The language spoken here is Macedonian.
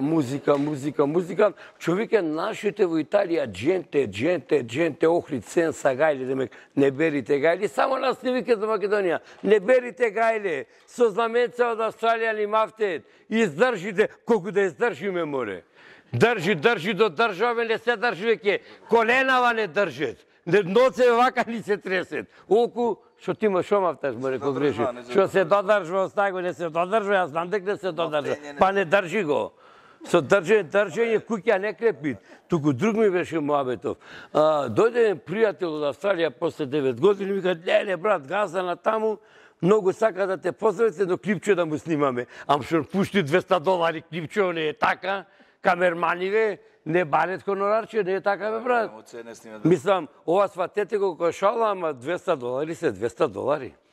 музика, музика, музика. Човеке нашите во Италија дженте, дженте, дженте, охри цен са гајле, демек, да не берите гајле. Само нас не викат за Македонија. Не берите гајле. Со знаменца од Австралија ли мафтет. Издржите, колку да издржиме море. Држи, држи до државе, не се држи веќе. Коленава не држат. Ноце вака ни се тресет. Оку, што ти имаш омафташ, море рекол греши. Што се додржува, остај го, не се додржува, јас знам дека не се додржува. Па не држи го со држење, држење куќа не крепит, туку друг ми беше муабетов. А, дојде еден пријател од Австралија после 9 години, ми кажа: леле, брат, газа на таму, многу сака да те поздравите, но клипче да му снимаме. Ам шо пушти 200 долари клипче, не е така, камерманиве, не барет конорарче, не е така, бе, брат. Да. Мислам, ова сватете го кој шала, ама 200 долари се 200 долари.